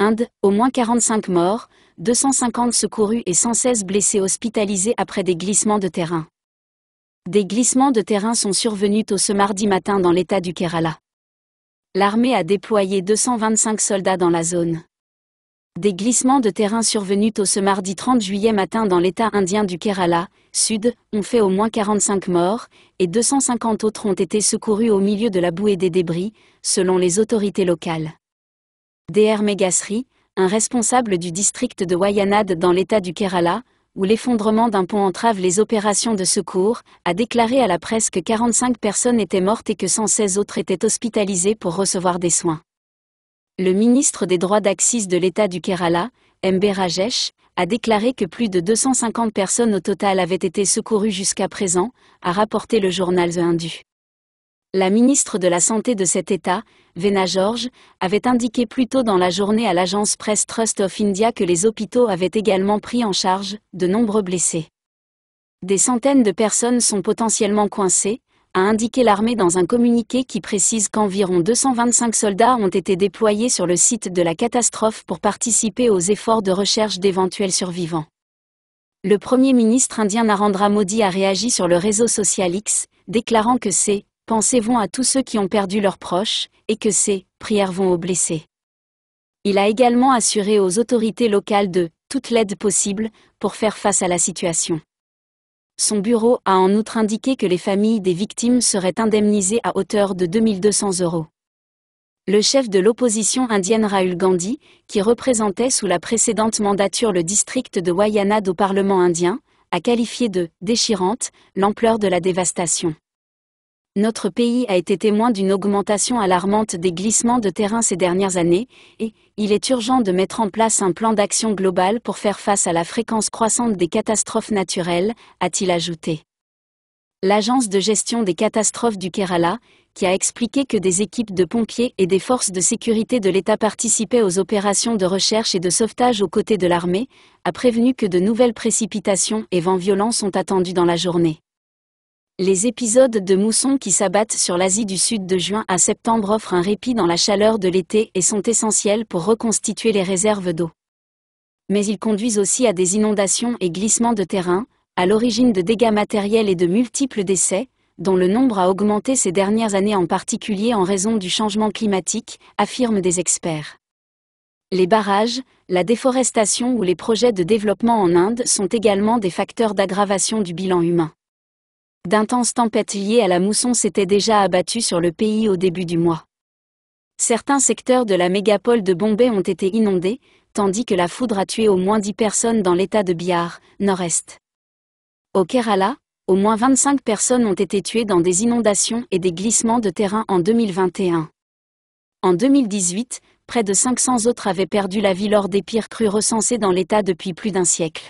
Inde, au moins 45 morts, 250 secourus et 116 blessés hospitalisés après des glissements de terrain. Des glissements de terrain sont survenus tôt ce mardi matin dans l'état du Kerala. L'armée a déployé 225 soldats dans la zone. Des glissements de terrain survenus tôt ce mardi 30 juillet matin dans l'état indien du Kerala, sud, ont fait au moins 45 morts, et 250 autres ont été secourus au milieu de la boue et des débris, selon les autorités locales. Dr Megasri, un responsable du district de Wayanad dans l'état du Kerala, où l'effondrement d'un pont entrave les opérations de secours, a déclaré à la presse que 45 personnes étaient mortes et que 116 autres étaient hospitalisées pour recevoir des soins. Le ministre des droits d'axis de l'État du Kerala, MB Rajesh, a déclaré que plus de 250 personnes au total avaient été secourues jusqu'à présent, a rapporté le journal The Hindu. La ministre de la Santé de cet État, Vena George, avait indiqué plus tôt dans la journée à l'agence Press Trust of India que les hôpitaux avaient également pris en charge de nombreux blessés. Des centaines de personnes sont potentiellement coincées, a indiqué l'armée dans un communiqué qui précise qu'environ 225 soldats ont été déployés sur le site de la catastrophe pour participer aux efforts de recherche d'éventuels survivants. Le Premier ministre indien Narendra Modi a réagi sur le réseau social X, déclarant que c'est « Pensez-vous à tous ceux qui ont perdu leurs proches, et que ces prières vont aux blessés. Il a également assuré aux autorités locales de toute l'aide possible pour faire face à la situation. Son bureau a en outre indiqué que les familles des victimes seraient indemnisées à hauteur de 2200 euros. Le chef de l'opposition indienne Rahul Gandhi, qui représentait sous la précédente mandature le district de Wayanad au Parlement indien, a qualifié de déchirante l'ampleur de la dévastation notre pays a été témoin d'une augmentation alarmante des glissements de terrain ces dernières années, et il est urgent de mettre en place un plan d'action global pour faire face à la fréquence croissante des catastrophes naturelles, a-t-il ajouté. L'agence de gestion des catastrophes du Kerala, qui a expliqué que des équipes de pompiers et des forces de sécurité de l'État participaient aux opérations de recherche et de sauvetage aux côtés de l'armée, a prévenu que de nouvelles précipitations et vents violents sont attendus dans la journée. Les épisodes de mousson qui s'abattent sur l'Asie du Sud de juin à septembre offrent un répit dans la chaleur de l'été et sont essentiels pour reconstituer les réserves d'eau. Mais ils conduisent aussi à des inondations et glissements de terrain, à l'origine de dégâts matériels et de multiples décès, dont le nombre a augmenté ces dernières années en particulier en raison du changement climatique, affirment des experts. Les barrages, la déforestation ou les projets de développement en Inde sont également des facteurs d'aggravation du bilan humain. D'intenses tempêtes liées à la mousson s'étaient déjà abattues sur le pays au début du mois. Certains secteurs de la mégapole de Bombay ont été inondés, tandis que la foudre a tué au moins 10 personnes dans l'état de Bihar, nord-est. Au Kerala, au moins 25 personnes ont été tuées dans des inondations et des glissements de terrain en 2021. En 2018, près de 500 autres avaient perdu la vie lors des pires crues recensées dans l'État depuis plus d'un siècle.